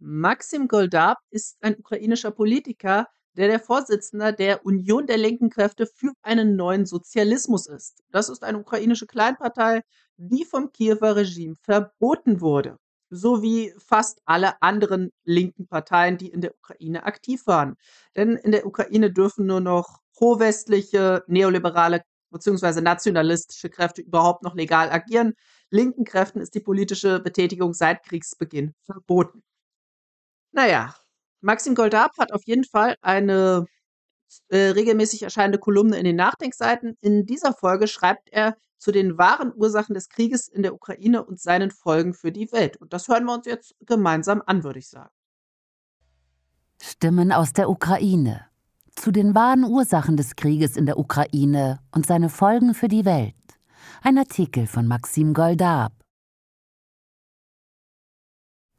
Maxim Goldab ist ein ukrainischer Politiker, der der Vorsitzende der Union der linken Kräfte für einen neuen Sozialismus ist. Das ist eine ukrainische Kleinpartei, die vom Kiewer Regime verboten wurde, so wie fast alle anderen linken Parteien, die in der Ukraine aktiv waren. Denn in der Ukraine dürfen nur noch prowestliche, neoliberale bzw. nationalistische Kräfte überhaupt noch legal agieren. Linken Kräften ist die politische Betätigung seit Kriegsbeginn verboten. Naja, Maxim Goldab hat auf jeden Fall eine äh, regelmäßig erscheinende Kolumne in den Nachdenkseiten. In dieser Folge schreibt er zu den wahren Ursachen des Krieges in der Ukraine und seinen Folgen für die Welt. Und das hören wir uns jetzt gemeinsam an, würde ich sagen. Stimmen aus der Ukraine. Zu den wahren Ursachen des Krieges in der Ukraine und seine Folgen für die Welt. Ein Artikel von Maxim Goldab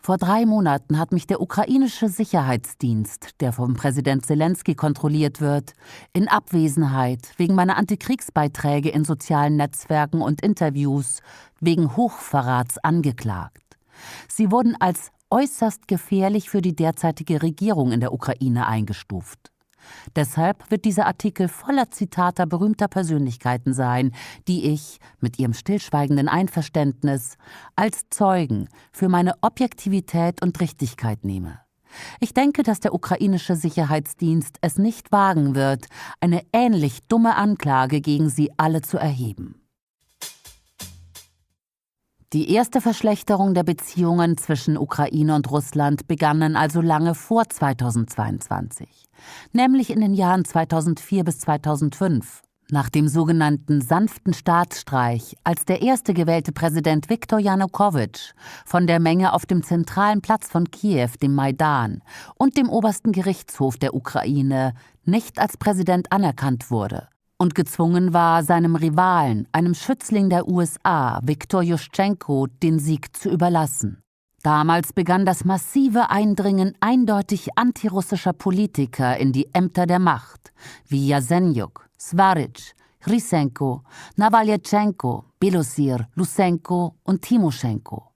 vor drei Monaten hat mich der ukrainische Sicherheitsdienst, der vom Präsident Zelensky kontrolliert wird, in Abwesenheit wegen meiner Antikriegsbeiträge in sozialen Netzwerken und Interviews wegen Hochverrats angeklagt. Sie wurden als äußerst gefährlich für die derzeitige Regierung in der Ukraine eingestuft. Deshalb wird dieser Artikel voller Zitater berühmter Persönlichkeiten sein, die ich, mit ihrem stillschweigenden Einverständnis, als Zeugen für meine Objektivität und Richtigkeit nehme. Ich denke, dass der ukrainische Sicherheitsdienst es nicht wagen wird, eine ähnlich dumme Anklage gegen sie alle zu erheben. Die erste Verschlechterung der Beziehungen zwischen Ukraine und Russland begannen also lange vor 2022 nämlich in den Jahren 2004 bis 2005. Nach dem sogenannten sanften Staatsstreich, als der erste gewählte Präsident Viktor Janukowitsch von der Menge auf dem zentralen Platz von Kiew, dem Maidan und dem obersten Gerichtshof der Ukraine nicht als Präsident anerkannt wurde und gezwungen war, seinem Rivalen, einem Schützling der USA, Viktor Juschtschenko, den Sieg zu überlassen. Damals begann das massive Eindringen eindeutig antirussischer Politiker in die Ämter der Macht, wie Jasenjuk, Svaric, Chrysenko, Nawaljetschenko, Belosir, Lusenko und Timoschenko.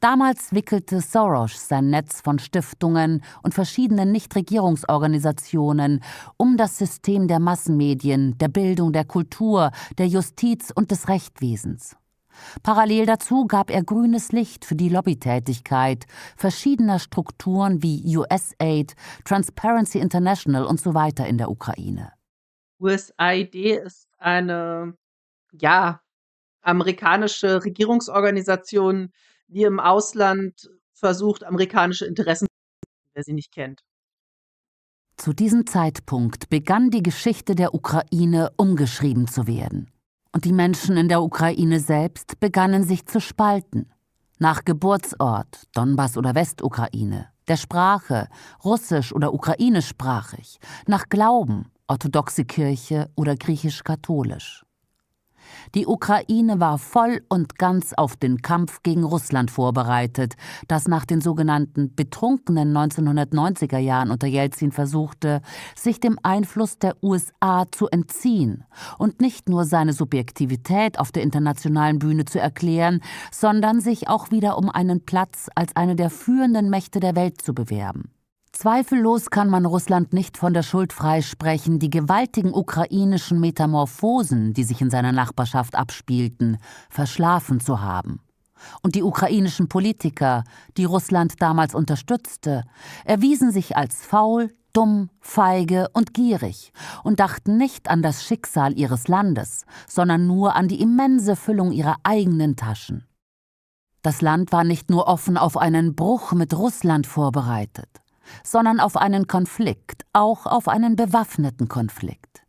Damals wickelte Soros sein Netz von Stiftungen und verschiedenen Nichtregierungsorganisationen um das System der Massenmedien, der Bildung, der Kultur, der Justiz und des Rechtwesens. Parallel dazu gab er grünes Licht für die Lobbytätigkeit verschiedener Strukturen wie USAID, Transparency International und so weiter in der Ukraine. USAID ist eine, ja, amerikanische Regierungsorganisation, die im Ausland versucht, amerikanische Interessen, zu finden, wer sie nicht kennt. Zu diesem Zeitpunkt begann die Geschichte der Ukraine umgeschrieben zu werden. Und die Menschen in der Ukraine selbst begannen sich zu spalten. Nach Geburtsort, Donbass oder Westukraine, der Sprache, russisch oder ukrainischsprachig, nach Glauben, orthodoxe Kirche oder griechisch-katholisch. Die Ukraine war voll und ganz auf den Kampf gegen Russland vorbereitet, das nach den sogenannten betrunkenen 1990er Jahren unter Jelzin versuchte, sich dem Einfluss der USA zu entziehen und nicht nur seine Subjektivität auf der internationalen Bühne zu erklären, sondern sich auch wieder um einen Platz als eine der führenden Mächte der Welt zu bewerben. Zweifellos kann man Russland nicht von der Schuld freisprechen, die gewaltigen ukrainischen Metamorphosen, die sich in seiner Nachbarschaft abspielten, verschlafen zu haben. Und die ukrainischen Politiker, die Russland damals unterstützte, erwiesen sich als faul, dumm, feige und gierig und dachten nicht an das Schicksal ihres Landes, sondern nur an die immense Füllung ihrer eigenen Taschen. Das Land war nicht nur offen auf einen Bruch mit Russland vorbereitet, sondern auf einen Konflikt, auch auf einen bewaffneten Konflikt.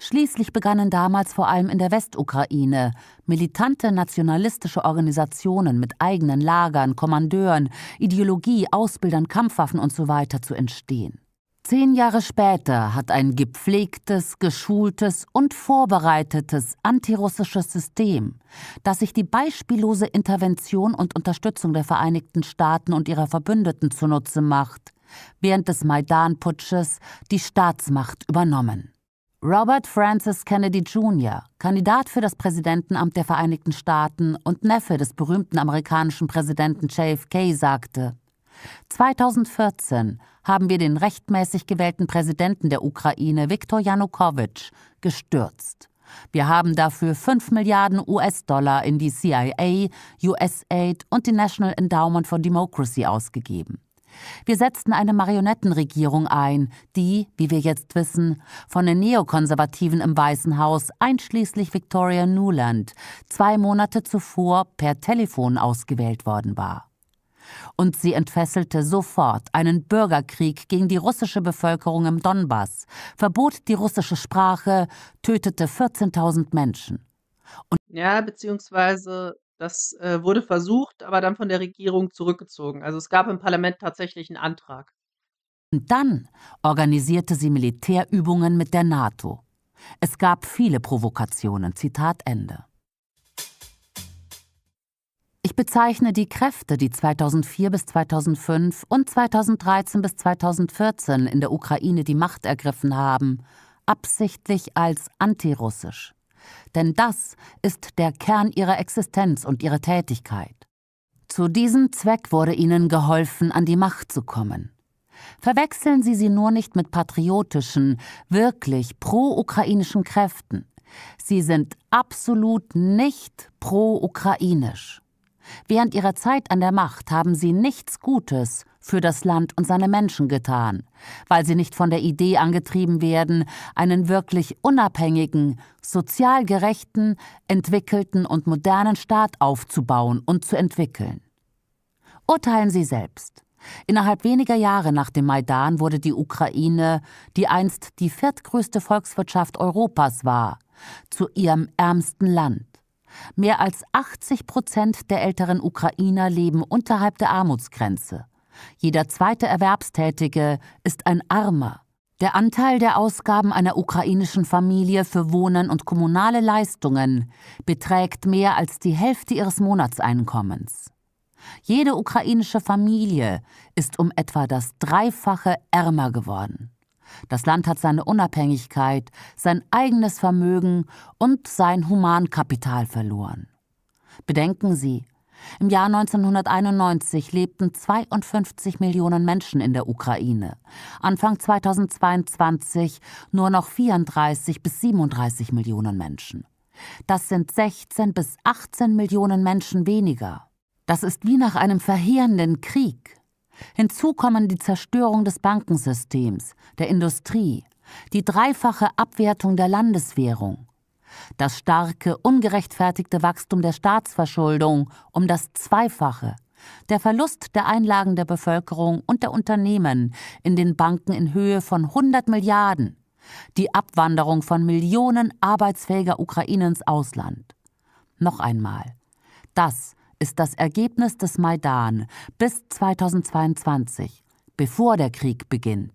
Schließlich begannen damals vor allem in der Westukraine militante nationalistische Organisationen mit eigenen Lagern, Kommandeuren, Ideologie, Ausbildern, Kampfwaffen usw. So zu entstehen. Zehn Jahre später hat ein gepflegtes, geschultes und vorbereitetes antirussisches System, das sich die beispiellose Intervention und Unterstützung der Vereinigten Staaten und ihrer Verbündeten zunutze macht, während des Maidan-Putsches die Staatsmacht übernommen. Robert Francis Kennedy Jr., Kandidat für das Präsidentenamt der Vereinigten Staaten und Neffe des berühmten amerikanischen Präsidenten JFK, sagte, 2014 haben wir den rechtmäßig gewählten Präsidenten der Ukraine, Viktor Janukowitsch, gestürzt. Wir haben dafür 5 Milliarden US-Dollar in die CIA, USAID und die National Endowment for Democracy ausgegeben. Wir setzten eine Marionettenregierung ein, die, wie wir jetzt wissen, von den Neokonservativen im Weißen Haus, einschließlich Victoria Nuland, zwei Monate zuvor per Telefon ausgewählt worden war. Und sie entfesselte sofort einen Bürgerkrieg gegen die russische Bevölkerung im Donbass, verbot die russische Sprache, tötete 14.000 Menschen. Und ja, beziehungsweise das, äh, wurde versucht, aber dann von der Regierung zurückgezogen. Also es gab im Parlament tatsächlich einen Antrag. Und dann organisierte sie Militärübungen mit der NATO. Es gab viele Provokationen. Zitat Ende. Ich bezeichne die Kräfte, die 2004 bis 2005 und 2013 bis 2014 in der Ukraine die Macht ergriffen haben, absichtlich als antirussisch. Denn das ist der Kern ihrer Existenz und ihrer Tätigkeit. Zu diesem Zweck wurde ihnen geholfen, an die Macht zu kommen. Verwechseln Sie sie nur nicht mit patriotischen, wirklich pro-ukrainischen Kräften. Sie sind absolut nicht pro-ukrainisch. Während ihrer Zeit an der Macht haben sie nichts Gutes für das Land und seine Menschen getan, weil sie nicht von der Idee angetrieben werden, einen wirklich unabhängigen, sozial gerechten, entwickelten und modernen Staat aufzubauen und zu entwickeln. Urteilen Sie selbst. Innerhalb weniger Jahre nach dem Maidan wurde die Ukraine, die einst die viertgrößte Volkswirtschaft Europas war, zu ihrem ärmsten Land. Mehr als 80 Prozent der älteren Ukrainer leben unterhalb der Armutsgrenze. Jeder zweite Erwerbstätige ist ein Armer. Der Anteil der Ausgaben einer ukrainischen Familie für Wohnen und kommunale Leistungen beträgt mehr als die Hälfte ihres Monatseinkommens. Jede ukrainische Familie ist um etwa das Dreifache ärmer geworden. Das Land hat seine Unabhängigkeit, sein eigenes Vermögen und sein Humankapital verloren. Bedenken Sie, im Jahr 1991 lebten 52 Millionen Menschen in der Ukraine. Anfang 2022 nur noch 34 bis 37 Millionen Menschen. Das sind 16 bis 18 Millionen Menschen weniger. Das ist wie nach einem verheerenden Krieg. Hinzu kommen die Zerstörung des Bankensystems, der Industrie, die dreifache Abwertung der Landeswährung, das starke, ungerechtfertigte Wachstum der Staatsverschuldung um das Zweifache, der Verlust der Einlagen der Bevölkerung und der Unternehmen in den Banken in Höhe von 100 Milliarden, die Abwanderung von Millionen arbeitsfähiger Ukrainer ins Ausland. Noch einmal, das ist das Ergebnis des Maidan bis 2022, bevor der Krieg beginnt.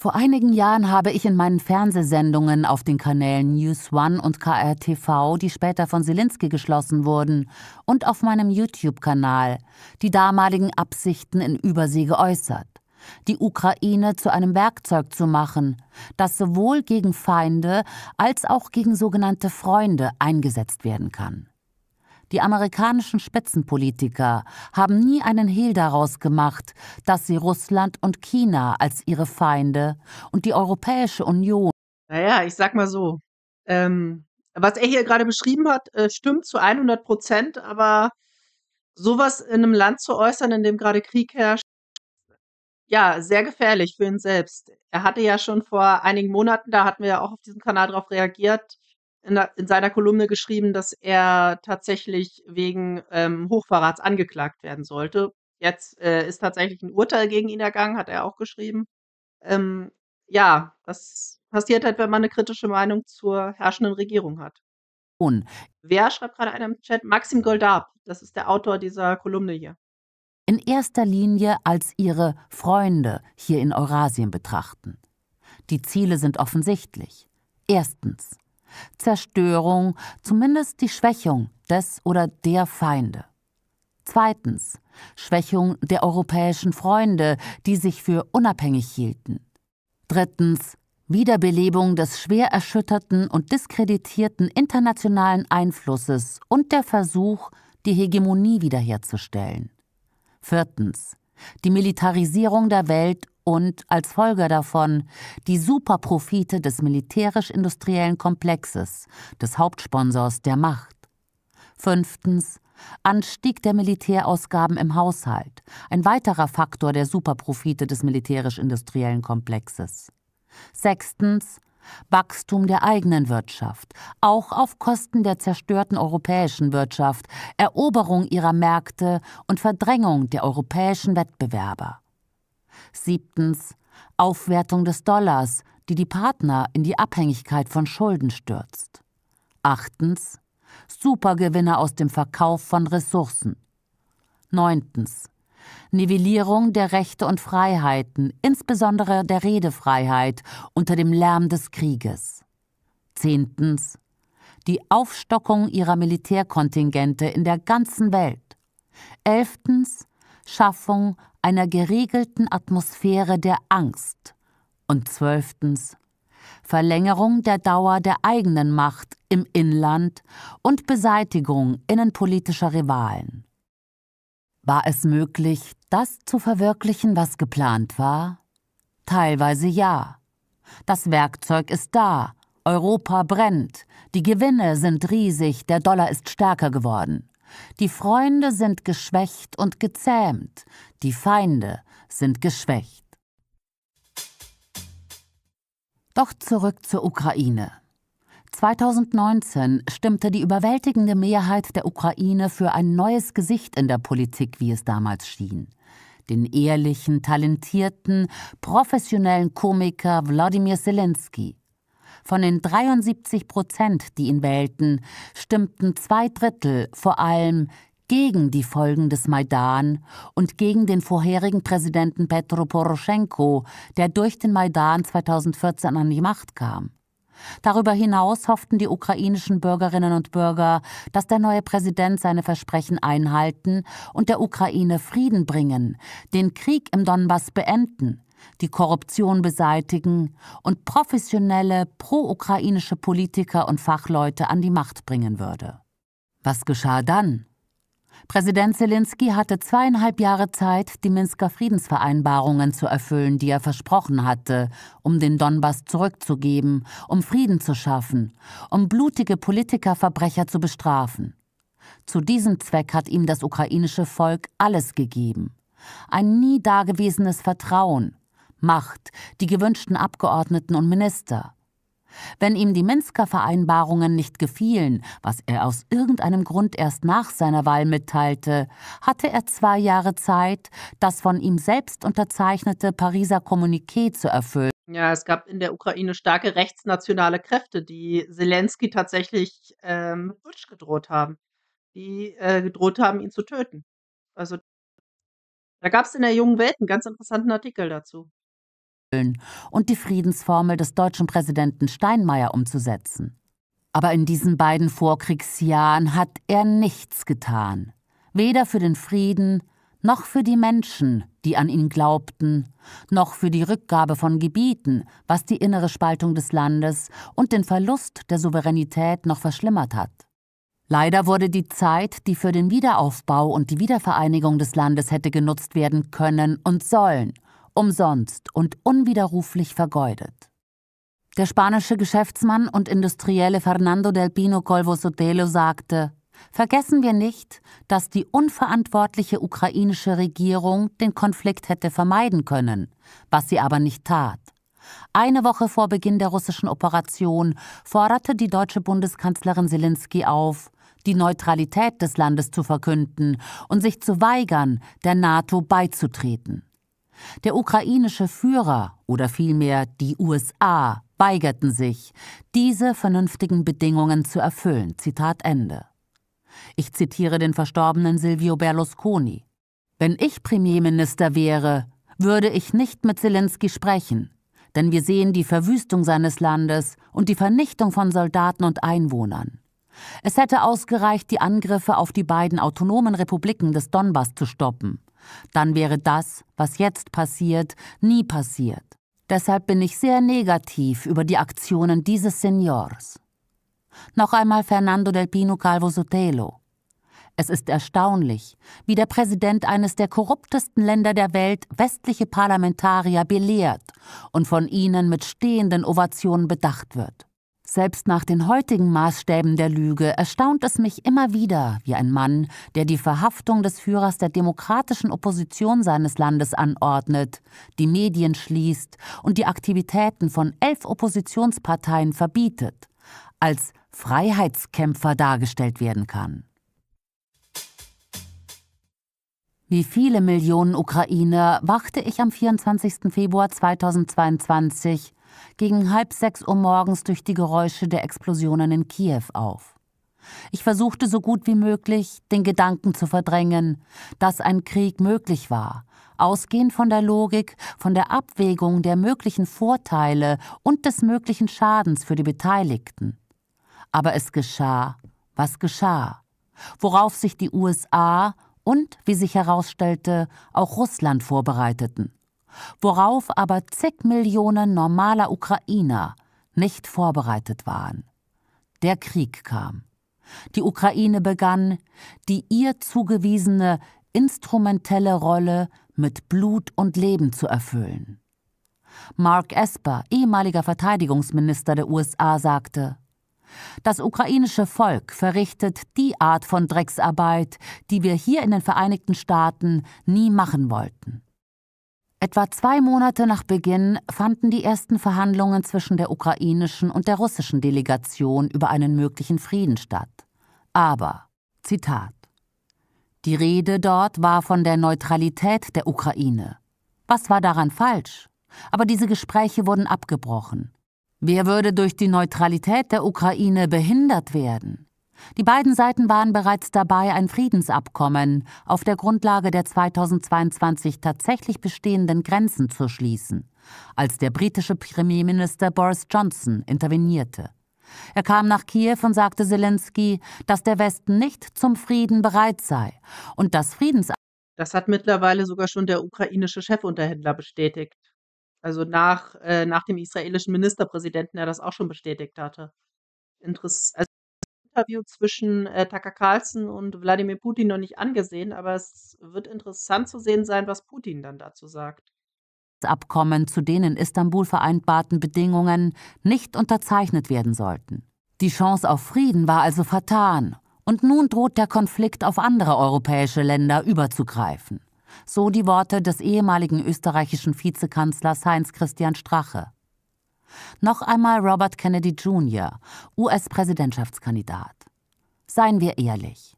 Vor einigen Jahren habe ich in meinen Fernsehsendungen auf den Kanälen News One und KRTV, die später von Selinski geschlossen wurden, und auf meinem YouTube-Kanal die damaligen Absichten in Übersee geäußert, die Ukraine zu einem Werkzeug zu machen, das sowohl gegen Feinde als auch gegen sogenannte Freunde eingesetzt werden kann. Die amerikanischen Spitzenpolitiker haben nie einen Hehl daraus gemacht, dass sie Russland und China als ihre Feinde und die Europäische Union. Naja, ich sag mal so. Ähm, was er hier gerade beschrieben hat, äh, stimmt zu 100 Prozent, aber sowas in einem Land zu äußern, in dem gerade Krieg herrscht, ja, sehr gefährlich für ihn selbst. Er hatte ja schon vor einigen Monaten, da hatten wir ja auch auf diesem Kanal darauf reagiert, in, der, in seiner Kolumne geschrieben, dass er tatsächlich wegen ähm, Hochverrats angeklagt werden sollte. Jetzt äh, ist tatsächlich ein Urteil gegen ihn ergangen, hat er auch geschrieben. Ähm, ja, das passiert halt, wenn man eine kritische Meinung zur herrschenden Regierung hat. Und Wer schreibt gerade einer im Chat? Maxim Goldab, das ist der Autor dieser Kolumne hier. In erster Linie als ihre Freunde hier in Eurasien betrachten. Die Ziele sind offensichtlich. Erstens, Zerstörung, zumindest die Schwächung des oder der Feinde. Zweitens Schwächung der europäischen Freunde, die sich für unabhängig hielten. Drittens Wiederbelebung des schwer erschütterten und diskreditierten internationalen Einflusses und der Versuch, die Hegemonie wiederherzustellen. Viertens die Militarisierung der Welt und als Folge davon die Superprofite des militärisch-industriellen Komplexes, des Hauptsponsors der Macht. Fünftens Anstieg der Militärausgaben im Haushalt, ein weiterer Faktor der Superprofite des militärisch-industriellen Komplexes. Sechstens Wachstum der eigenen Wirtschaft, auch auf Kosten der zerstörten europäischen Wirtschaft, Eroberung ihrer Märkte und Verdrängung der europäischen Wettbewerber. Siebtens Aufwertung des Dollars, die die Partner in die Abhängigkeit von Schulden stürzt. Achtens Supergewinne aus dem Verkauf von Ressourcen. Neuntens Nivellierung der Rechte und Freiheiten, insbesondere der Redefreiheit, unter dem Lärm des Krieges. Zehntens die Aufstockung ihrer Militärkontingente in der ganzen Welt. Elftens Schaffung einer geregelten Atmosphäre der Angst und zwölftens Verlängerung der Dauer der eigenen Macht im Inland und Beseitigung innenpolitischer Rivalen. War es möglich, das zu verwirklichen, was geplant war? Teilweise ja. Das Werkzeug ist da, Europa brennt, die Gewinne sind riesig, der Dollar ist stärker geworden. Die Freunde sind geschwächt und gezähmt, die Feinde sind geschwächt. Doch zurück zur Ukraine. 2019 stimmte die überwältigende Mehrheit der Ukraine für ein neues Gesicht in der Politik, wie es damals schien. Den ehrlichen, talentierten, professionellen Komiker Wladimir Zelensky. Von den 73 Prozent, die ihn wählten, stimmten zwei Drittel vor allem gegen die Folgen des Maidan und gegen den vorherigen Präsidenten Petro Poroschenko, der durch den Maidan 2014 an die Macht kam. Darüber hinaus hofften die ukrainischen Bürgerinnen und Bürger, dass der neue Präsident seine Versprechen einhalten und der Ukraine Frieden bringen, den Krieg im Donbass beenden, die Korruption beseitigen und professionelle pro-ukrainische Politiker und Fachleute an die Macht bringen würde. Was geschah dann? Präsident Zelensky hatte zweieinhalb Jahre Zeit, die Minsker Friedensvereinbarungen zu erfüllen, die er versprochen hatte, um den Donbass zurückzugeben, um Frieden zu schaffen, um blutige Politikerverbrecher zu bestrafen. Zu diesem Zweck hat ihm das ukrainische Volk alles gegeben. Ein nie dagewesenes Vertrauen, Macht, die gewünschten Abgeordneten und Minister. Wenn ihm die Minsker Vereinbarungen nicht gefielen, was er aus irgendeinem Grund erst nach seiner Wahl mitteilte, hatte er zwei Jahre Zeit, das von ihm selbst unterzeichnete Pariser Kommuniqué zu erfüllen. Ja, es gab in der Ukraine starke rechtsnationale Kräfte, die Zelensky tatsächlich äh, mit Putsch gedroht haben, die äh, gedroht haben, ihn zu töten. Also da gab es in der Jungen Welt einen ganz interessanten Artikel dazu und die Friedensformel des deutschen Präsidenten Steinmeier umzusetzen. Aber in diesen beiden Vorkriegsjahren hat er nichts getan, weder für den Frieden noch für die Menschen, die an ihn glaubten, noch für die Rückgabe von Gebieten, was die innere Spaltung des Landes und den Verlust der Souveränität noch verschlimmert hat. Leider wurde die Zeit, die für den Wiederaufbau und die Wiedervereinigung des Landes hätte genutzt werden können und sollen, umsonst und unwiderruflich vergeudet. Der spanische Geschäftsmann und Industrielle Fernando del Pino Colvo Sotelo sagte, Vergessen wir nicht, dass die unverantwortliche ukrainische Regierung den Konflikt hätte vermeiden können, was sie aber nicht tat. Eine Woche vor Beginn der russischen Operation forderte die deutsche Bundeskanzlerin Zelensky auf, die Neutralität des Landes zu verkünden und sich zu weigern, der NATO beizutreten. Der ukrainische Führer oder vielmehr die USA weigerten sich, diese vernünftigen Bedingungen zu erfüllen. Zitat Ende. Ich zitiere den verstorbenen Silvio Berlusconi. Wenn ich Premierminister wäre, würde ich nicht mit Zelensky sprechen, denn wir sehen die Verwüstung seines Landes und die Vernichtung von Soldaten und Einwohnern. Es hätte ausgereicht, die Angriffe auf die beiden autonomen Republiken des Donbass zu stoppen dann wäre das, was jetzt passiert, nie passiert. Deshalb bin ich sehr negativ über die Aktionen dieses Seniors. Noch einmal Fernando del Pino Calvo Sotelo. Es ist erstaunlich, wie der Präsident eines der korruptesten Länder der Welt westliche Parlamentarier belehrt und von ihnen mit stehenden Ovationen bedacht wird. Selbst nach den heutigen Maßstäben der Lüge erstaunt es mich immer wieder, wie ein Mann, der die Verhaftung des Führers der demokratischen Opposition seines Landes anordnet, die Medien schließt und die Aktivitäten von elf Oppositionsparteien verbietet, als Freiheitskämpfer dargestellt werden kann. Wie viele Millionen Ukrainer wachte ich am 24. Februar 2022 gegen halb sechs Uhr morgens durch die Geräusche der Explosionen in Kiew auf. Ich versuchte so gut wie möglich, den Gedanken zu verdrängen, dass ein Krieg möglich war, ausgehend von der Logik, von der Abwägung der möglichen Vorteile und des möglichen Schadens für die Beteiligten. Aber es geschah, was geschah, worauf sich die USA und, wie sich herausstellte, auch Russland vorbereiteten worauf aber zig Millionen normaler Ukrainer nicht vorbereitet waren. Der Krieg kam. Die Ukraine begann, die ihr zugewiesene instrumentelle Rolle mit Blut und Leben zu erfüllen. Mark Esper, ehemaliger Verteidigungsminister der USA, sagte, das ukrainische Volk verrichtet die Art von Drecksarbeit, die wir hier in den Vereinigten Staaten nie machen wollten. Etwa zwei Monate nach Beginn fanden die ersten Verhandlungen zwischen der ukrainischen und der russischen Delegation über einen möglichen Frieden statt. Aber, Zitat, die Rede dort war von der Neutralität der Ukraine. Was war daran falsch? Aber diese Gespräche wurden abgebrochen. Wer würde durch die Neutralität der Ukraine behindert werden? Die beiden Seiten waren bereits dabei, ein Friedensabkommen auf der Grundlage der 2022 tatsächlich bestehenden Grenzen zu schließen, als der britische Premierminister Boris Johnson intervenierte. Er kam nach Kiew und sagte Zelensky, dass der Westen nicht zum Frieden bereit sei und das Friedensabkommen. Das hat mittlerweile sogar schon der ukrainische Chefunterhändler bestätigt. Also nach, äh, nach dem israelischen Ministerpräsidenten, der das auch schon bestätigt hatte. Interess also Interview zwischen äh, Tucker Carlson und Wladimir Putin noch nicht angesehen, aber es wird interessant zu sehen sein, was Putin dann dazu sagt. Das Abkommen zu den in Istanbul vereinbarten Bedingungen nicht unterzeichnet werden sollten. Die Chance auf Frieden war also vertan und nun droht der Konflikt auf andere europäische Länder überzugreifen. So die Worte des ehemaligen österreichischen Vizekanzlers Heinz Christian Strache. Noch einmal Robert Kennedy Jr., US-Präsidentschaftskandidat. Seien wir ehrlich.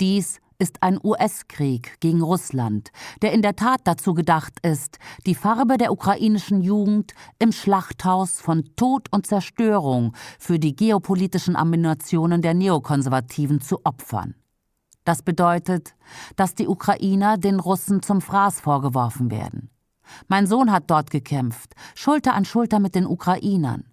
Dies ist ein US-Krieg gegen Russland, der in der Tat dazu gedacht ist, die Farbe der ukrainischen Jugend im Schlachthaus von Tod und Zerstörung für die geopolitischen Ambitionen der Neokonservativen zu opfern. Das bedeutet, dass die Ukrainer den Russen zum Fraß vorgeworfen werden. Mein Sohn hat dort gekämpft, Schulter an Schulter mit den Ukrainern.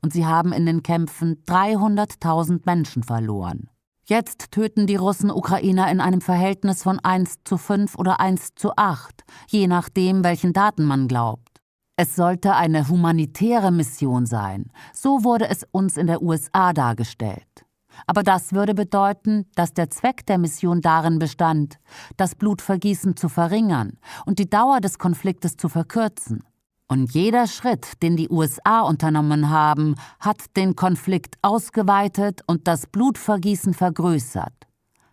Und sie haben in den Kämpfen 300.000 Menschen verloren. Jetzt töten die Russen Ukrainer in einem Verhältnis von 1 zu 5 oder 1 zu 8, je nachdem, welchen Daten man glaubt. Es sollte eine humanitäre Mission sein. So wurde es uns in der USA dargestellt. Aber das würde bedeuten, dass der Zweck der Mission darin bestand, das Blutvergießen zu verringern und die Dauer des Konfliktes zu verkürzen. Und jeder Schritt, den die USA unternommen haben, hat den Konflikt ausgeweitet und das Blutvergießen vergrößert.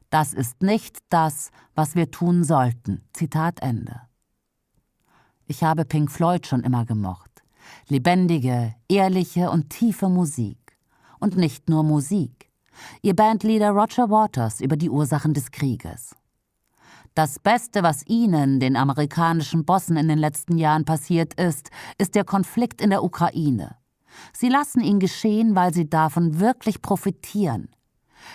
Das ist nicht das, was wir tun sollten. Zitat Ende. Ich habe Pink Floyd schon immer gemocht. Lebendige, ehrliche und tiefe Musik. Und nicht nur Musik ihr Bandleader Roger Waters über die Ursachen des Krieges. Das Beste, was ihnen, den amerikanischen Bossen, in den letzten Jahren passiert ist, ist der Konflikt in der Ukraine. Sie lassen ihn geschehen, weil sie davon wirklich profitieren.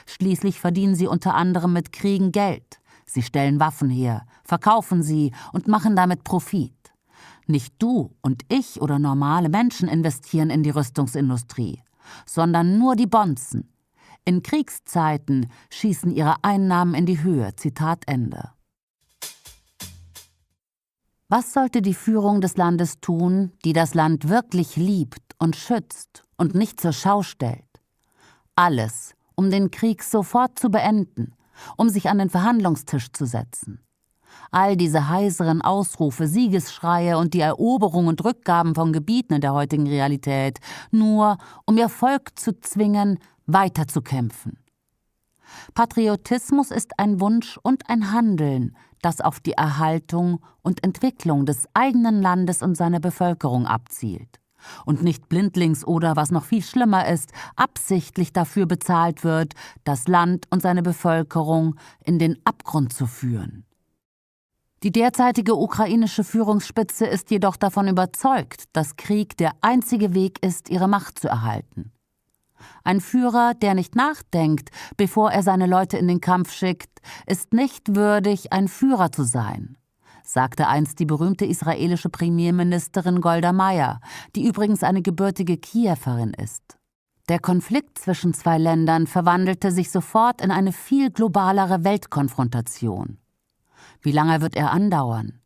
Schließlich verdienen sie unter anderem mit Kriegen Geld. Sie stellen Waffen her, verkaufen sie und machen damit Profit. Nicht du und ich oder normale Menschen investieren in die Rüstungsindustrie, sondern nur die Bonzen, in Kriegszeiten schießen ihre Einnahmen in die Höhe. Zitat Ende. Was sollte die Führung des Landes tun, die das Land wirklich liebt und schützt und nicht zur Schau stellt? Alles, um den Krieg sofort zu beenden, um sich an den Verhandlungstisch zu setzen. All diese heiseren Ausrufe, Siegesschreie und die Eroberung und Rückgaben von Gebieten in der heutigen Realität, nur um ihr Volk zu zwingen, weiterzukämpfen. Patriotismus ist ein Wunsch und ein Handeln, das auf die Erhaltung und Entwicklung des eigenen Landes und seiner Bevölkerung abzielt und nicht blindlings oder, was noch viel schlimmer ist, absichtlich dafür bezahlt wird, das Land und seine Bevölkerung in den Abgrund zu führen. Die derzeitige ukrainische Führungsspitze ist jedoch davon überzeugt, dass Krieg der einzige Weg ist, ihre Macht zu erhalten. Ein Führer, der nicht nachdenkt, bevor er seine Leute in den Kampf schickt, ist nicht würdig, ein Führer zu sein, sagte einst die berühmte israelische Premierministerin Golda Meir, die übrigens eine gebürtige Kiewerin ist. Der Konflikt zwischen zwei Ländern verwandelte sich sofort in eine viel globalere Weltkonfrontation. Wie lange wird er andauern?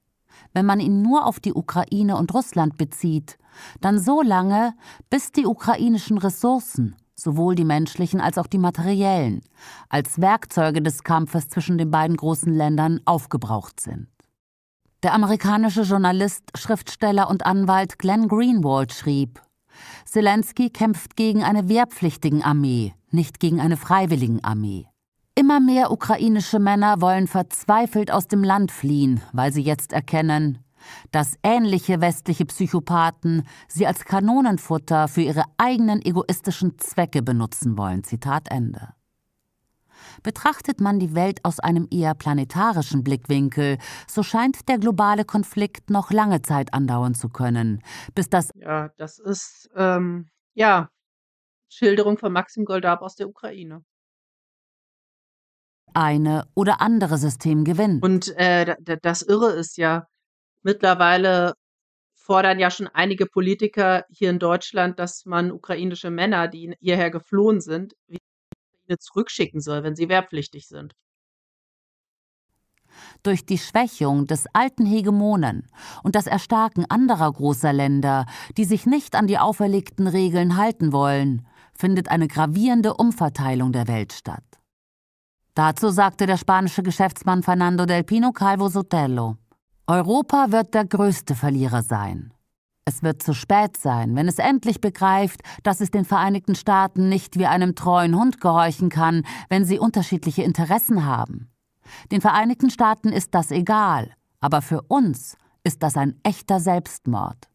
Wenn man ihn nur auf die Ukraine und Russland bezieht, dann so lange, bis die ukrainischen Ressourcen, sowohl die menschlichen als auch die materiellen, als Werkzeuge des Kampfes zwischen den beiden großen Ländern aufgebraucht sind. Der amerikanische Journalist, Schriftsteller und Anwalt Glenn Greenwald schrieb, Zelensky kämpft gegen eine wehrpflichtigen Armee, nicht gegen eine freiwilligen Armee. Immer mehr ukrainische Männer wollen verzweifelt aus dem Land fliehen, weil sie jetzt erkennen, dass ähnliche westliche Psychopathen sie als Kanonenfutter für ihre eigenen egoistischen Zwecke benutzen wollen. Zitat Ende. Betrachtet man die Welt aus einem eher planetarischen Blickwinkel, so scheint der globale Konflikt noch lange Zeit andauern zu können, bis das. Ja, das ist, ähm, ja, Schilderung von Maxim Goldab aus der Ukraine eine oder andere System gewinnen. Und äh, das Irre ist ja, mittlerweile fordern ja schon einige Politiker hier in Deutschland, dass man ukrainische Männer, die hierher geflohen sind, wieder zurückschicken soll, wenn sie wehrpflichtig sind. Durch die Schwächung des alten Hegemonen und das Erstarken anderer großer Länder, die sich nicht an die auferlegten Regeln halten wollen, findet eine gravierende Umverteilung der Welt statt. Dazu sagte der spanische Geschäftsmann Fernando del Pino Calvo Sotelo, Europa wird der größte Verlierer sein. Es wird zu spät sein, wenn es endlich begreift, dass es den Vereinigten Staaten nicht wie einem treuen Hund gehorchen kann, wenn sie unterschiedliche Interessen haben. Den Vereinigten Staaten ist das egal, aber für uns ist das ein echter Selbstmord.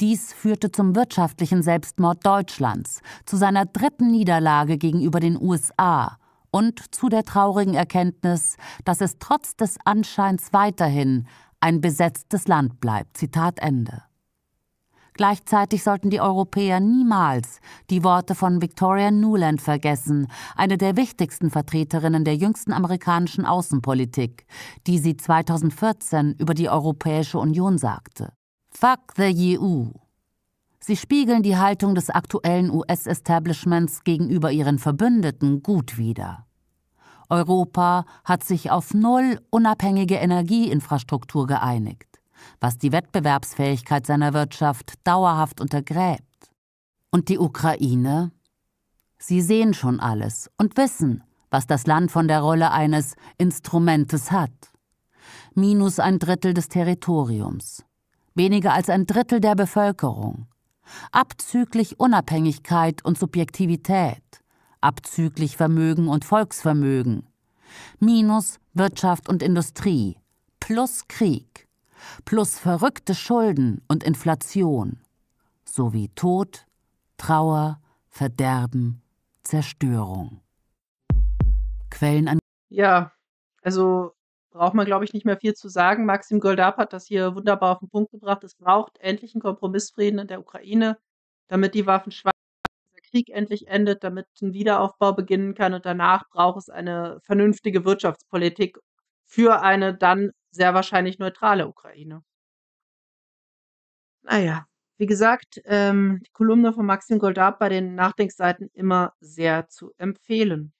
Dies führte zum wirtschaftlichen Selbstmord Deutschlands, zu seiner dritten Niederlage gegenüber den USA und zu der traurigen Erkenntnis, dass es trotz des Anscheins weiterhin ein besetztes Land bleibt. Zitat Ende. Gleichzeitig sollten die Europäer niemals die Worte von Victoria Nuland vergessen, eine der wichtigsten Vertreterinnen der jüngsten amerikanischen Außenpolitik, die sie 2014 über die Europäische Union sagte. Fuck the EU. Sie spiegeln die Haltung des aktuellen US-Establishments gegenüber ihren Verbündeten gut wider. Europa hat sich auf null unabhängige Energieinfrastruktur geeinigt, was die Wettbewerbsfähigkeit seiner Wirtschaft dauerhaft untergräbt. Und die Ukraine? Sie sehen schon alles und wissen, was das Land von der Rolle eines Instrumentes hat. Minus ein Drittel des Territoriums, weniger als ein Drittel der Bevölkerung, abzüglich Unabhängigkeit und Subjektivität, abzüglich Vermögen und Volksvermögen, minus Wirtschaft und Industrie, plus Krieg, plus verrückte Schulden und Inflation, sowie Tod, Trauer, Verderben, Zerstörung. Quellen an. Ja, also braucht man, glaube ich, nicht mehr viel zu sagen. Maxim Goldab hat das hier wunderbar auf den Punkt gebracht. Es braucht endlich einen Kompromissfrieden in der Ukraine, damit die Waffen schweigen. Krieg endlich endet, damit ein Wiederaufbau beginnen kann. Und danach braucht es eine vernünftige Wirtschaftspolitik für eine dann sehr wahrscheinlich neutrale Ukraine. Naja, ah wie gesagt, ähm, die Kolumne von Maxim Goldab bei den Nachdenkseiten immer sehr zu empfehlen.